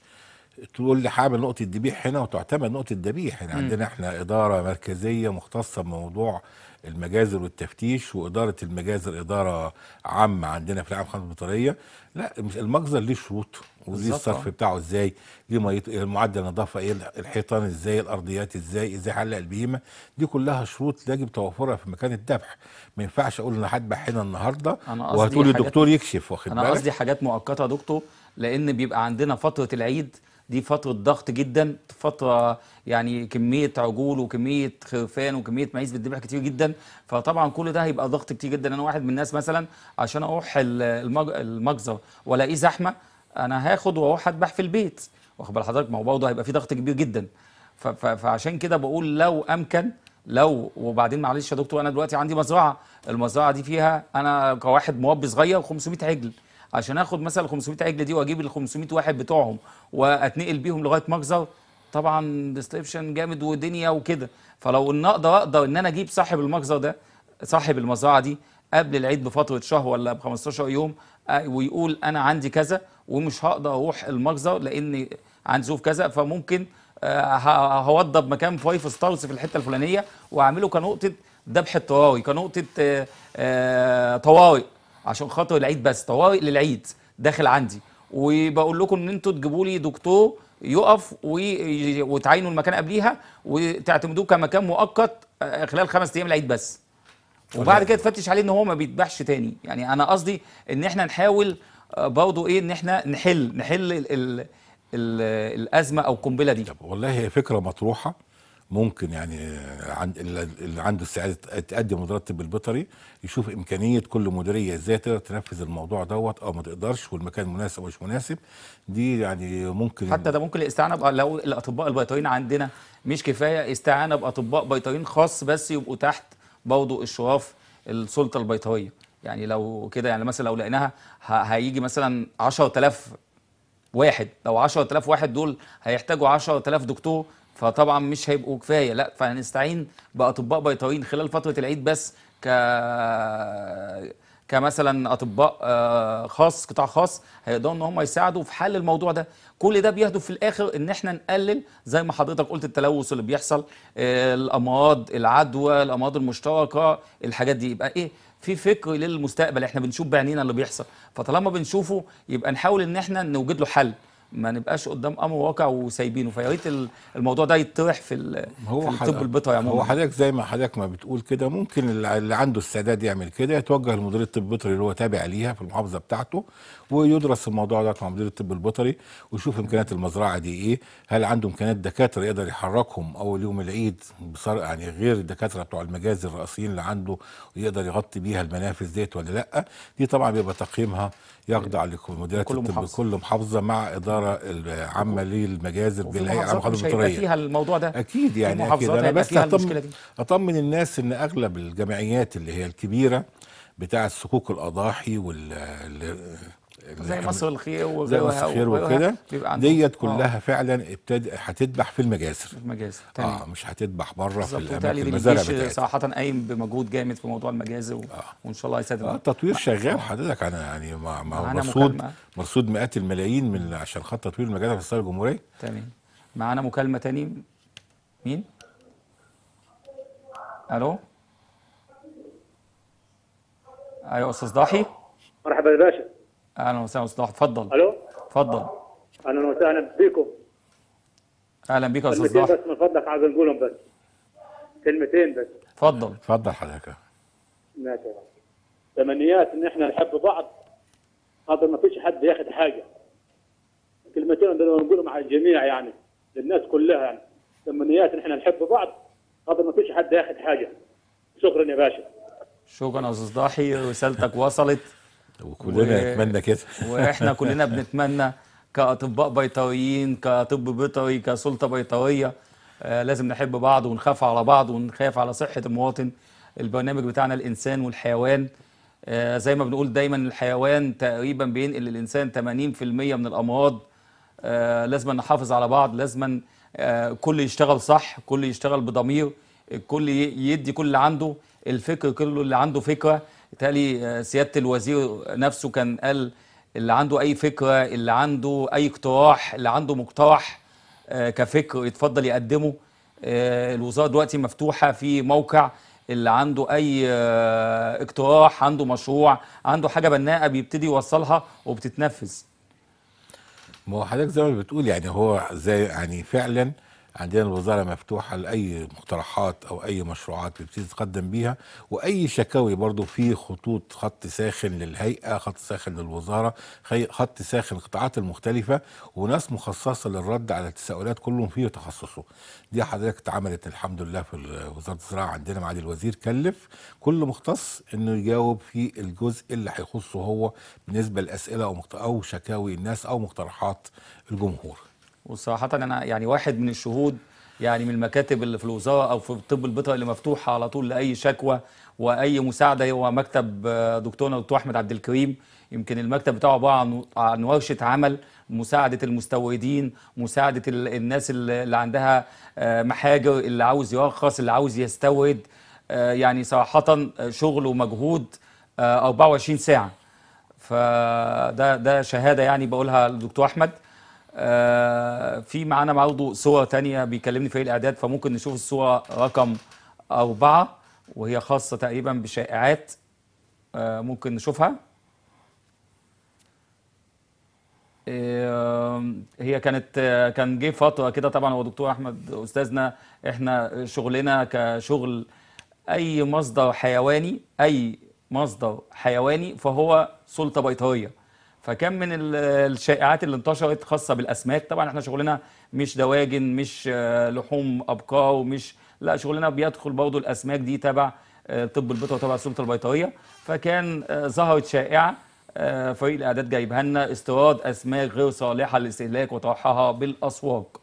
تقول لي حامل نقطه ذبيح هنا وتعتمد نقطه ذبيح يعني عندنا احنا اداره مركزيه مختصه بموضوع المجازر والتفتيش واداره المجازر اداره عامه عندنا في العام خمس مطريه لا المجزر ليه شروط وليه الصرف بتاعه ازاي ليه ميته معدل النظافه ايه الحيطان ازاي الارضيات ازاي ازاي حلق البهيمه دي كلها شروط يجب توفرها في مكان الذبح ما ينفعش اقول ان حد هنا النهارده وهتقول الدكتور يكشف واخد بالك انا قصدي حاجات مؤقته يا دكتور لان بيبقى عندنا فتره العيد دي فتره ضغط جدا فتره يعني كميه عجول وكميه خرفان وكميه معيز بتذبح كتير جدا فطبعا كل ده هيبقى ضغط كتير جدا انا واحد من الناس مثلا عشان اروح المجزر والاقيه زحمه انا هاخد واروح اذبح في البيت واخد بال حضرتك ما هو برضه هيبقى في ضغط كبير جدا فعشان كده بقول لو امكن لو وبعدين معلش يا دكتور انا دلوقتي عندي مزرعه المزرعه دي فيها انا كواحد مربي صغير 500 عجل عشان اخد مثلا 500 عجله دي واجيب ال 500 واحد بتوعهم واتنقل بيهم لغايه مجزر طبعا ديسكريبشن جامد ودنيا وكده فلو ان اقدر اقدر ان انا اجيب صاحب المجزر ده صاحب المزرعه دي قبل العيد بفتره شهر ولا ب 15 يوم آه، ويقول انا عندي كذا ومش هقدر اروح المجزر لان عندي ظروف كذا فممكن آه، هوضب مكان فايف ستارز في الحته الفلانيه واعمله كنقطه ذبح اضطراري كنقطه طوارئ آه، عشان خاطر العيد بس طوارئ للعيد داخل عندي وبقول لكم ان انتوا تجيبوا لي دكتور يقف وتعينوا المكان قبليها وتعتمدوه كمكان مؤقت آه، خلال خمس ايام العيد بس وبعد كده تفتش عليه ان هو ما بيتباعش تاني يعني انا قصدي ان احنا نحاول آه، برضه ايه ان احنا نحل نحل ال ال ال الازمه او القنبله دي طب والله هي فكره مطروحه ممكن يعني عند اللي عنده استعداد تقدم مترتب البيطري يشوف امكانيه كل مديريه ازاي تقدر تنفذ الموضوع دوت او ما تقدرش والمكان مناسب او مش مناسب دي يعني ممكن حتى ده ممكن الاستعانه لو الاطباء البيطريين عندنا مش كفايه استعانه باطباء بيطريين خاص بس يبقوا تحت برضه اشراف السلطه البيطريه يعني لو كده يعني مثلا لو لقيناها هيجي مثلا 10000 واحد لو 10000 واحد دول هيحتاجوا 10000 دكتور فطبعا مش هيبقوا كفايه لا فهنستعين باطباء بيطريين خلال فتره العيد بس ك كمثلا اطباء آه، خاص قطاع خاص هيقدروا ان هم يساعدوا في حل الموضوع ده كل ده بيهدف في الاخر ان احنا نقلل زي ما حضرتك قلت التلوث اللي بيحصل الامراض العدوى الامراض المشتركه الحاجات دي يبقى ايه في فكر للمستقبل احنا بنشوف بعينينا اللي بيحصل فطالما بنشوفه يبقى نحاول ان احنا نوجد له حل ما نبقاش قدام امر واقع وسايبينه فيا ريت الموضوع ده يتطرح في, الطب البيطري يعني هو حضرتك زي ما حضرتك ما بتقول كده ممكن اللي عنده استعداد يعمل كده يتوجه لمدير الطب البيطري اللي هو تابع ليها في المحافظه بتاعته ويدرس الموضوع ده مع مدير الطب البيطري ويشوف امكانيات المزرعه دي ايه هل عنده امكانيات دكاتره يقدر يحركهم اول يوم العيد بصار يعني غير الدكاتره بتوع المجاز الرئيسيين اللي عنده ويقدر يغطي بيها المنافذ ديت ولا لا دي طبعا بيبقى تقييمها يخضع إيه، لمديريه الطب محافظة. كل محافظه مع اداره العامة للمجازر بالهيئه العامه البيطريه فيها الموضوع ده اكيد يعني اكيد انا بس أطمن, اطمن الناس ان اغلب الجمعيات اللي هي الكبيره بتاع الصكوك الاضاحي وال زي مصر الخير زي مصر الخير وكده ديت آه. كلها أوه. فعلا ابتدى هتذبح في المجازر في تاني. اه مش هتذبح بره في الاماكن المزارع بتاعتها صراحه قايم بمجهود جامد في موضوع المجازر و... آه. وان شاء الله يسدد آه التطوير شغال آه. حضرتك انا يعني ما مع مرصود مرصود مئات الملايين من عشان خط تطوير المجازر في الصاله الجمهوريه تمام معانا مكالمه تاني مين الو ايوه استاذ ضاحي مرحبا يا باشا اهلا وسهلا استاذ اتفضل الو اتفضل اهلا وسهلا بكم اهلا بيك يا استاذ ضحى بس من فضلك عايز نقولهم بس كلمتين بس اتفضل اتفضل حضرتك تمنيات ان احنا نحب بعض خاطر ما فيش حد ياخد حاجه كلمتين نقولهم على الجميع يعني للناس كلها يعني تمنيات ان احنا نحب بعض خاطر ما فيش حد ياخد حاجه شكرا يا باشا شكرا يا استاذ ضاحي رسالتك وصلت وكلنا و... نتمنى كده واحنا كلنا بنتمنى كاطباء بيطريين كطب بيطري كسلطه بيطريه آه، لازم نحب بعض ونخاف على بعض ونخاف على صحه المواطن البرنامج بتاعنا الانسان والحيوان آه، زي ما بنقول دايما الحيوان تقريبا بينقل الانسان 80% من الامراض آه، لازم نحافظ على بعض لازم كل يشتغل صح كل يشتغل بضمير الكل يدي كل اللي عنده الفكر كله اللي عنده فكره بالتالي آه، سياده الوزير نفسه كان قال اللي عنده اي فكره اللي عنده اي اقتراح اللي عنده مقترح آه، كفكر يتفضل يقدمه آه، الوزاره دلوقتي مفتوحه في موقع اللي عنده اي اقتراح عنده مشروع عنده حاجه بناءه بيبتدي يوصلها وبتتنفذ ما هو حضرتك زي ما بتقول يعني هو زي يعني فعلا عندنا الوزاره مفتوحه لاي مقترحات او اي مشروعات اللي تقدم بيها واي شكاوي برضو في خطوط خط ساخن للهيئه خط ساخن للوزاره خط ساخن القطاعات المختلفه وناس مخصصه للرد على التساؤلات كلهم فيه تخصصه دي حضرتك اتعملت الحمد لله في وزاره الزراعه عندنا معالي الوزير كلف كل مختص انه يجاوب في الجزء اللي هيخصه هو بالنسبه لاسئله او او شكاوي الناس او مقترحات الجمهور وصراحه انا يعني واحد من الشهود يعني من المكاتب اللي في الوزاره او في طب البيطري اللي مفتوحه على طول لاي شكوى واي مساعده هو مكتب آه، دكتورنا دكتور احمد عبد الكريم يمكن المكتب بتاعه عباره عن ورشه عمل مساعده المستوردين مساعده الناس اللي عندها آه، محاجر اللي عاوز يرخص اللي عاوز يستورد آه، يعني صراحه شغل ومجهود 24 ساعه فده ده شهاده يعني بقولها للدكتور احمد آه، في معانا برضه صوره ثانيه بيكلمني فريق الاعداد فممكن نشوف الصوره رقم أربعة وهي خاصة تقريبا بشائعات آه، ممكن نشوفها آه، هي كانت كان جه فتره كده طبعا هو دكتور احمد استاذنا احنا شغلنا كشغل اي مصدر حيواني اي مصدر حيواني فهو سلطه بيطريه فكم من الشائعات اللي انتشرت خاصه بالاسماك طبعا احنا شغلنا مش دواجن مش آه، لحوم ابقار ومش لا شغلنا بيدخل برضه الاسماك دي تبع آه، طب البيطره وتبع السلطه البيطريه فكان آه، ظهرت شائعه فريق الاعداد جايبها لنا استيراد اسماك غير صالحه للاستهلاك وطرحها بالاسواق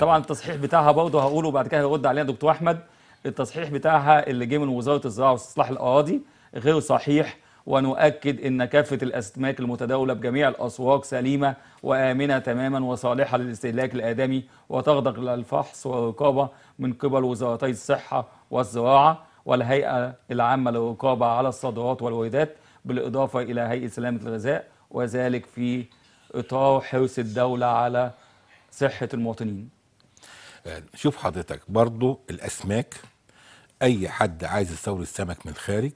طبعا التصحيح بتاعها برضه هقوله بعد كده هيرد علينا دكتور احمد التصحيح بتاعها اللي جه من وزاره الزراعه واستصلاح الاراضي غير صحيح ونؤكد أن كافة الأسماك المتداولة بجميع الأسواق سليمة وآمنة تماما وصالحة للاستهلاك الآدمي وتغدق للفحص والرقابة من قبل وزارتي الصحة والزراعة والهيئة العامة للرقابة على الصادرات والواردات بالإضافة إلى هيئة سلامة الغذاء وذلك في إطار حرص الدولة على صحة المواطنين شوف حضرتك برضو الأسماك أي حد عايز يستورد سمك من الخارج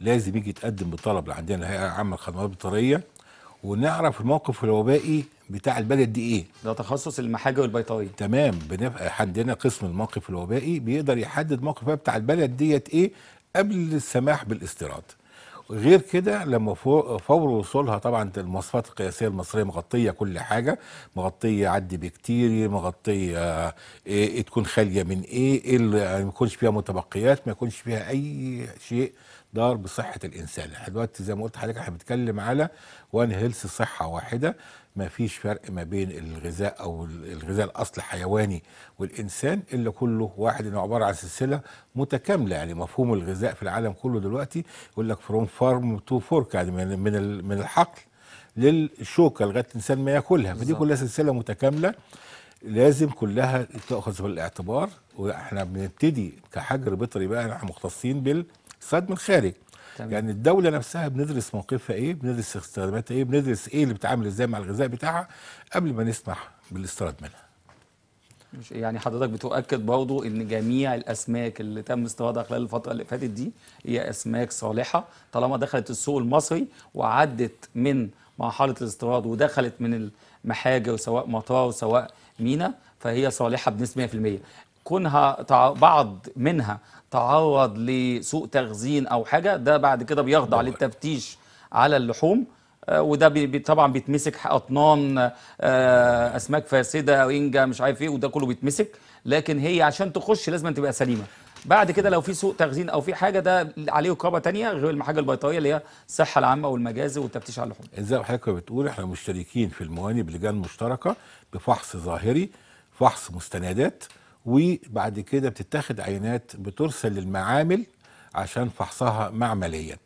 لازم يجي يتقدم بالطلب اللي عندنا الهيئه العامه للخدمات البيطريه ونعرف الموقف الوبائي بتاع البلد دي ايه ده تخصص المحاجة والبيطريه تمام بنبقى عندنا قسم الموقف الوبائي بيقدر يحدد موقف بتاع البلد ديت ايه قبل السماح بالاستيراد غير كده لما فور وصولها طبعا المواصفات القياسيه المصريه مغطيه كل حاجه مغطيه عد بكتيري مغطيه آه، إيه تكون خاليه من ايه, إيه ما يكونش فيها متبقيات ما يكونش فيها اي شيء دار بصحه الانسان احنا دلوقتي زي ما قلت حضرتك احنا بنتكلم على وان هيلث صحه واحده ما فيش فرق ما بين الغذاء او الغذاء الاصل حيواني والانسان الا كله واحد انه عباره عن سلسله متكامله يعني مفهوم الغذاء في العالم كله دلوقتي يقول لك فروم فارم تو فورك يعني من من الحقل للشوكه لغايه الانسان ما ياكلها فدي كلها سلسله متكامله لازم كلها تاخذ بالاعتبار واحنا بنبتدي كحجر بيطري بقى احنا مختصين بال الاقتصاد من الخارج تمام. يعني الدولة نفسها بندرس موقفها ايه بندرس استخداماتها ايه بندرس ايه اللي بتعامل ازاي مع الغذاء بتاعها قبل ما نسمح بالاستيراد منها يعني حضرتك بتؤكد برضه ان جميع الاسماك اللي تم استيرادها خلال الفتره اللي فاتت دي هي اسماك صالحه طالما دخلت السوق المصري وعدت من مرحله الاستيراد ودخلت من المحاجر سواء مطار سواء مينا فهي صالحه بنسبه 100% كونها بعض منها تعرض لسوء تخزين او حاجه ده بعد كده بيخضع للتفتيش على اللحوم آه، وده طبعا بيتمسك اطنان آه، اسماك فاسده او انجا مش عارف ايه وده كله بيتمسك لكن هي عشان تخش لازم تبقى سليمه بعد كده لو في سوء تخزين او في حاجه ده عليه رقابه تانية غير المحاجه البيطريه اللي هي الصحه العامه والمجازر والتفتيش على اللحوم. زي ما حضرتك بتقول احنا مشتركين في المواني بلجان مشتركه بفحص ظاهري، فحص مستندات، وبعد كده بتتاخد عينات بترسل للمعامل عشان فحصها معمليا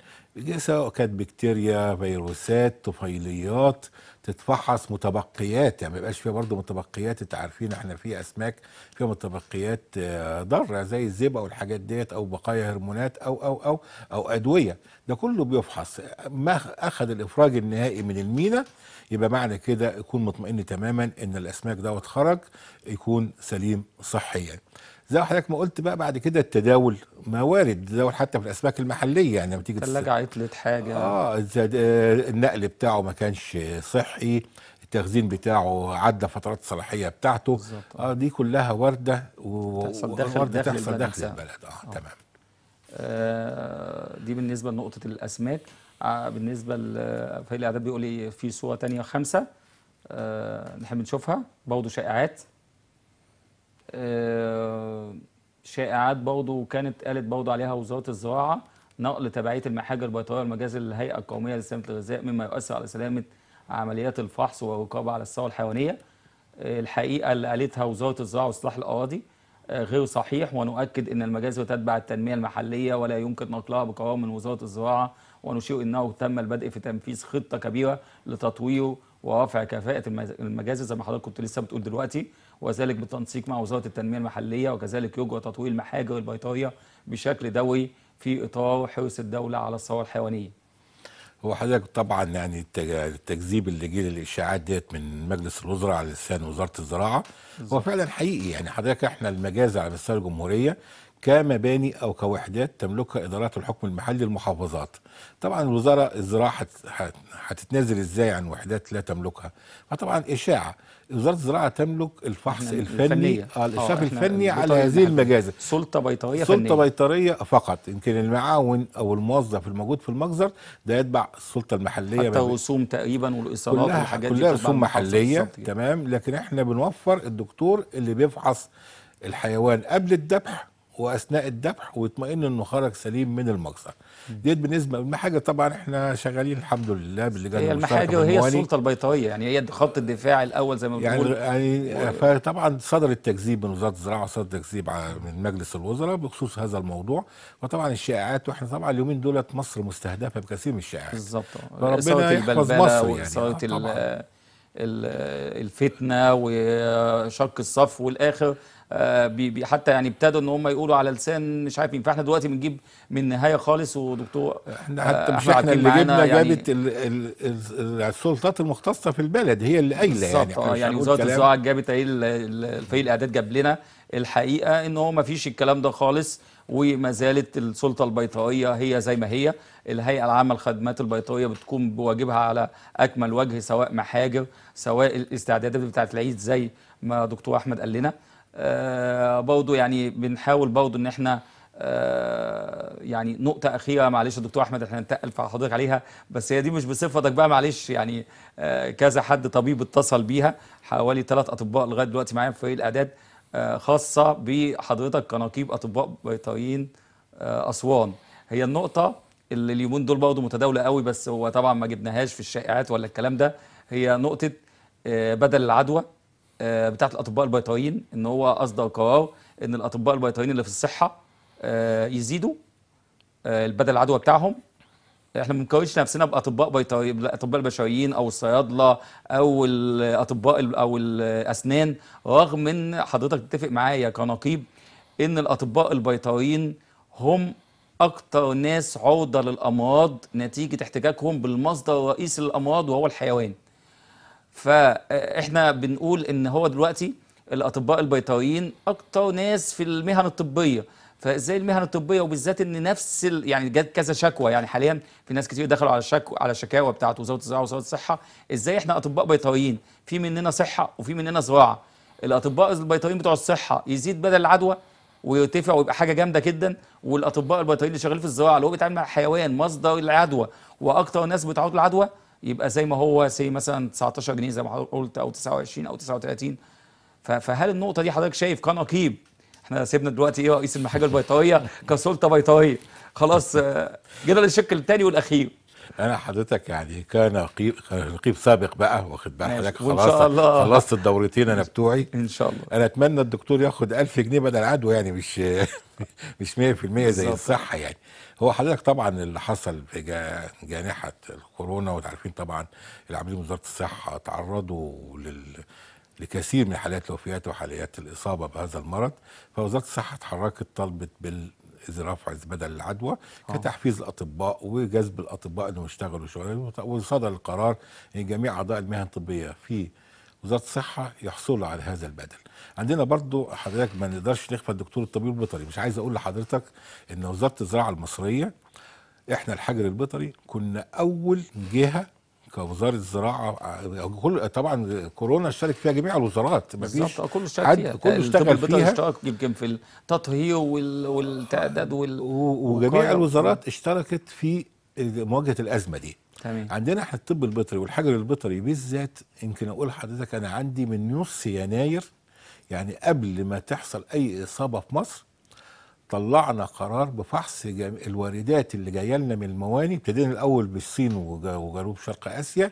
سواء كانت بكتيريا فيروسات طفيليات تتفحص متبقيات يعني ما يبقاش فيها برضه متبقيات انت عارفين احنا في اسماك فيها متبقيات آه، ضاره زي او والحاجات ديت او بقايا هرمونات أو, او او او او ادويه ده كله بيفحص ما اخذ الافراج النهائي من المينا يبقى معنى كده يكون مطمئن تماما ان الاسماك دوت خرج يكون سليم صحيا زي حضرتك ما قلت بقى بعد كده التداول ما وارد تداول حتى في الاسماك المحليه يعني لما تيجي الثلاجه عطلت حاجه آه،, اه النقل بتاعه ما كانش صحي التخزين بتاعه عدى فترات الصلاحيه بتاعته بالزبط. اه دي كلها وارده وتحصل داخل داخل, داخل البلد اه, آه. تمام آه دي بالنسبه لنقطه الاسماك آه، بالنسبه لفريق الاعداد بيقول لي في صوره ثانيه خمسه آه، نحب نشوفها برضه شائعات آه، شائعات برضه كانت قالت برضه عليها وزاره الزراعه نقل تبعيه المحاجر البيطريه والمجازر للهيئه القوميه لسلامه الغذاء مما يؤثر على سلامه عمليات الفحص والرقابه على الثروه الحيوانيه الحقيقه اللي قالتها وزاره الزراعه واصلاح الاراضي آه، غير صحيح ونؤكد أن المجازر تتبع التنمية المحلية ولا يمكن نقلها بقرار من وزارة الزراعة ونشير أنه تم البدء في تنفيذ خطة كبيرة لتطوير ورفع كفاءة المجازر زي ما حضرتك كنت لسه بتقول دلوقتي وذلك بالتنسيق مع وزارة التنمية المحلية وكذلك يجرى تطوير المحاجر البيطرية بشكل دوري في إطار حرص الدولة على الثروة الحيوانية هو حضرتك طبعا يعني التكذيب اللي جه للاشاعات ديت من مجلس الوزراء على لسان وزاره الزراعه هو فعلا حقيقي يعني حضرتك احنا المجازر على مستوى الجمهوريه كمباني او كوحدات تملكها ادارات الحكم المحلي المحافظات. طبعا الوزاره الزراعه هتتنازل ازاي عن وحدات لا تملكها؟ فطبعا اشاعه وزاره الزراعه تملك الفحص الفني الفنية. اه الاشراف آه، الفني على هذه المجازر سلطه بيطريه سلطه فنية. بيطريه فقط يمكن المعاون او الموظف الموجود في المجزر ده يتبع السلطه المحليه حتى رسوم تقريبا والاصابات والحاجات كلها دي كلها رسوم محليه تمام لكن احنا بنوفر الدكتور اللي بيفحص الحيوان قبل الذبح واثناء الذبح ويطمئن انه خرج سليم من المجزر ديت بالنسبه للمحاجه طبعا احنا شغالين الحمد لله باللجان هي المحاجه وهي السلطه البيطريه يعني هي خط الدفاع الاول زي ما يعني بنقول يعني, يعني و... فطبعا صدر التكذيب من وزاره الزراعه وصدر التكذيب من مجلس الوزراء بخصوص هذا الموضوع وطبعا الشائعات واحنا طبعا اليومين دولت مصر مستهدفه بكثير من الشائعات بالظبط ربنا يحفظ مصر يعني صوت آه، الفتنه وشق آه، الصف والاخر آه، حتى يعني ابتدوا ان هم يقولوا على لسان مش عارف مين فاحنا دلوقتي بنجيب من النهايه خالص ودكتور احنا حتى آه، مش احنا اللي جبنا يعني جابت الـ الـ الـ السلطات المختصه في البلد هي اللي قايله يعني اه يعني وزاره الزراعه جابت ايه الفريق الاعداد جاب لنا الحقيقه ان هو ما فيش الكلام ده خالص وما زالت السلطه البيطريه هي زي ما هي الهيئه العامه للخدمات البيطريه بتقوم بواجبها على اكمل وجه سواء محاجر سواء الاستعدادات بتاعه العيد زي ما دكتور احمد قال لنا آه، برضه يعني بنحاول برضه ان احنا آه، يعني نقطة أخيرة معلش يا دكتور أحمد احنا هنتقل في حضرتك عليها بس هي دي مش بصفتك بقى معلش يعني آه، كذا حد طبيب اتصل بيها حوالي ثلاث أطباء لغاية دلوقتي معايا في فريق الإعداد خاصة بحضرتك كنقيب أطباء بيطريين أسوان هي النقطة اللي اليومين دول برضه متداولة قوي بس هو طبعا ما جبناهاش في الشائعات ولا الكلام ده هي نقطة بدل العدوى آه، بتاعه الاطباء البيطريين ان هو اصدر قرار ان الاطباء البيطريين اللي في الصحه آه، يزيدوا آه، البدل العدوى بتاعهم احنا ما بنقارنش نفسنا باطباء بيطري الاطباء البشريين او الصيادله او الاطباء او الاسنان رغم ان حضرتك تتفق معايا كنقيب ان الاطباء البيطريين هم اكتر ناس عرضه للامراض نتيجه احتكاكهم بالمصدر الرئيسي للامراض وهو الحيوان فاحنا بنقول ان هو دلوقتي الاطباء البيطريين اكتر ناس في المهن الطبيه فازاي المهن الطبيه وبالذات ان نفس ال... يعني جت كذا شكوى يعني حاليا في ناس كتير دخلوا على شكوى على شكاوى بتاعه وزاره الزراعه وزاره الصحه ازاي احنا اطباء بيطريين في مننا صحه وفي مننا زراعه الاطباء البيطريين بتوع الصحه يزيد بدل العدوى ويرتفع ويبقى حاجه جامده جدا والاطباء البيطريين اللي شغالين في الزراعه اللي هو بيتعامل مع حيوان مصدر العدوى واكتر ناس بتعرض للعدوى يبقى زي ما هو سي مثلا 19 جنيه زي ما حضرتك قلت او 29 او 39 فهل النقطه دي حضرتك شايف كنقيب احنا سيبنا دلوقتي ايه رئيس المحاجه البيطريه كسلطه بيطريه خلاص جينا للشق الثاني والاخير انا حضرتك يعني كان نقيب نقيب سابق بقى واخد بقى حضرتك خلاص خلصت الدورتين انا بتوعي ان شاء الله انا اتمنى الدكتور ياخد 1000 جنيه بدل عدوى يعني مش مش 100% زي الصحه يعني هو حضرتك طبعا اللي حصل في جانحه الكورونا وانتم عارفين طبعا العاملين وزاره الصحه تعرضوا لل لكثير من حالات الوفيات وحالات الاصابه بهذا المرض فوزاره الصحه اتحركت طلبت بال رفع بدل العدوى آه. كتحفيز الاطباء وجذب الاطباء انهم يشتغلوا شغل وصدر القرار ان جميع اعضاء المهن الطبيه في وزاره الصحه يحصلوا على هذا البدل عندنا برضو حضرتك ما نقدرش نخفى الدكتور الطبيب البيطري مش عايز اقول لحضرتك ان وزاره الزراعه المصريه احنا الحجر البيطري كنا اول جهه كوزاره الزراعه كل طبعا كورونا اشترك فيها جميع الوزارات بالظبط كله اشترك فيها كله اشتغل فيها اشترك يمكن في التطهير والتعداد وال... وجميع الوزارات اشتركت في مواجهه الازمه دي تمام. عندنا احنا الطب البيطري والحجر البيطري بالذات يمكن اقول لحضرتك انا عندي من نص يناير يعني قبل ما تحصل اي اصابه في مصر طلعنا قرار بفحص الواردات اللي جايه لنا من المواني ابتدينا الاول بالصين وجنوب شرق اسيا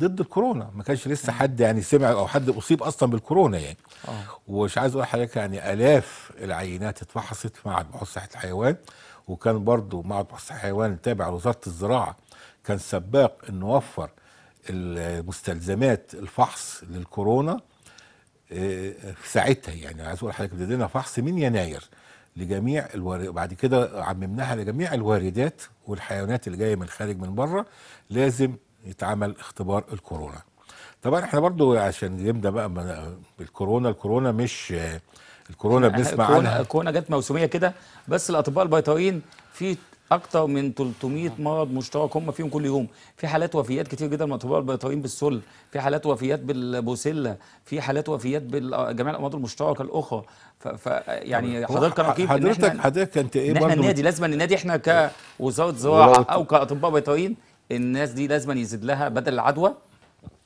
ضد الكورونا ما كانش لسه حد يعني سمع او حد اصيب اصلا بالكورونا يعني أوه. ومش عايز اقول لحضرتك يعني الاف العينات اتفحصت في معهد بحوث صحه الحيوان وكان برضه معهد بحوث الحيوان تابع لوزاره الزراعه كان سباق انه وفر المستلزمات الفحص للكورونا آه، في ساعتها يعني عايز اقول لحضرتك ابتدينا فحص من يناير لجميع الوارد بعد كده عممناها لجميع الواردات والحيوانات اللي جايه من خارج من بره لازم يتعمل اختبار الكورونا طبعا احنا برضو عشان نبدا بقى بالكورونا الكورونا مش الكورونا بنسمع عنها الكورونا جت موسميه كده بس الاطباء البيطريين في اكتر من 300 آه. مرض مشترك هم فيهم كل يوم في حالات وفيات كتير جدا من الاطباء البيطريين بالسل في حالات وفيات بالبوسله في حالات وفيات بجميع الامراض المشتركه الاخرى ف يعني حضرتك اكيد حضرتك حضرتك انت ايه احنا النادي لازم النادي احنا آه. كوزاره زراعه او كاطباء بيطريين الناس دي لازم يزيد لها بدل العدوى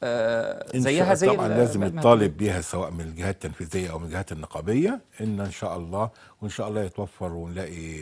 آه، زيها زي طبعا لازم يطالب بيها سواء من الجهات التنفيذيه او من الجهات النقابيه ان ان شاء الله وان شاء الله يتوفر ونلاقي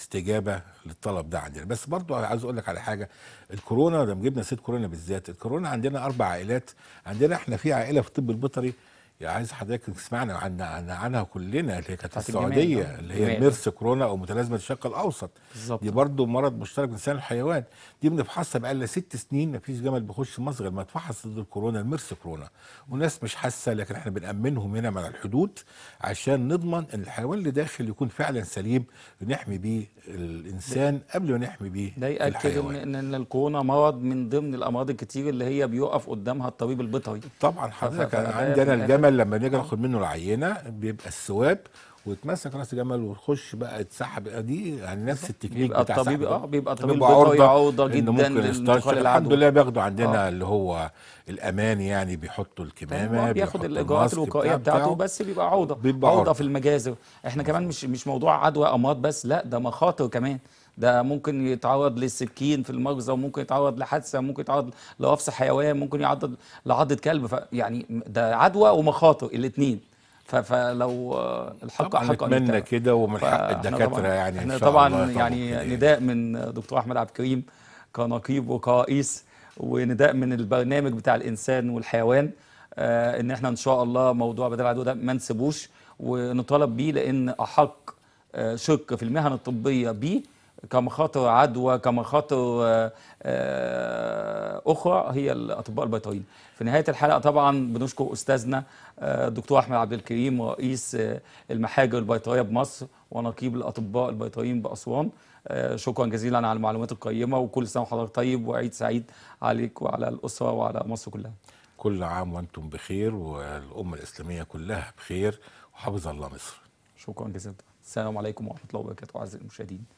استجابه للطلب ده عندنا بس برضو عايز اقول لك على حاجه الكورونا لما جبنا سيد كورونا بالذات الكورونا عندنا اربع عائلات عندنا احنا في عائله في الطب البيطري يعني عايز حضرتك تسمعنا عن عن عنها كلنا اللي هي كانت السعوديه آه، اللي هي ميرس كورونا او متلازمه الشرق الاوسط بالزبط. دي برضه مرض مشترك من سنة الحيوان دي بنفحصها بقى لها ست سنين ما فيش جمل بيخش مصر غير ما تفحص ضد الكورونا الميرس كورونا وناس مش حاسه لكن احنا بنامنهم هنا من الحدود عشان نضمن ان الحيوان اللي داخل يكون فعلا سليم نحمي بيه الانسان قبل ما نحمي بيه ده ياكد ان ان الكورونا مرض من ضمن الامراض الكتير اللي هي بيقف قدامها الطبيب البيطري طبعا حضرتك عندي انا الجمل الجمل لما نيجي ناخد منه العينه بيبقى الثواب ويتمسك راس جمل ويخش بقى يتسحب دي يعني نفس التكنيك بيبقى بتاع الطبيب اه بيبقى الطبيب عرضه عوضه جدا الحمد لله بياخدوا عندنا آه. اللي هو الامان يعني بيحطوا الكمامه بياخد الاجراءات الوقائيه بتاعته, بتاعته بس بيبقى عوضه بيبقى عوضه في المجازر احنا كمان مش مش موضوع عدوى امراض بس لا ده مخاطر كمان ده ممكن يتعرض للسكين في المغزى وممكن يتعرض لحادثه ممكن يتعرض لوفص حيوان ممكن يعرض لعضه كلب يعني ده عدوى ومخاطر الاثنين فلو الحق حق نتمنى كده ومن حق الدكاتره يعني ان شاء طبعا الله طبعا يعني نداء من دكتور احمد عبد الكريم كنقيب وكرئيس ونداء من البرنامج بتاع الانسان والحيوان آه، ان احنا ان شاء الله موضوع بدل العدوى ده ما نسيبوش ونطالب بيه لان احق شك آه، شق في المهن الطبيه بيه كمخاطر عدوى كمخاطر آه، آه، اخرى هي الاطباء البيطريين في نهايه الحلقه طبعا بنشكر استاذنا الدكتور آه، احمد عبد الكريم رئيس المحاجر البيطريه بمصر ونقيب الاطباء البيطريين باسوان شكرا جزيلا على المعلومات القيمه وكل سنه وحضرتك طيب وعيد سعيد عليك وعلى الاسره وعلى مصر كلها كل عام وانتم بخير والامه الاسلاميه كلها بخير وحفظ الله مصر شكرا جزيلا السلام عليكم ورحمه الله وبركاته اعزائي المشاهدين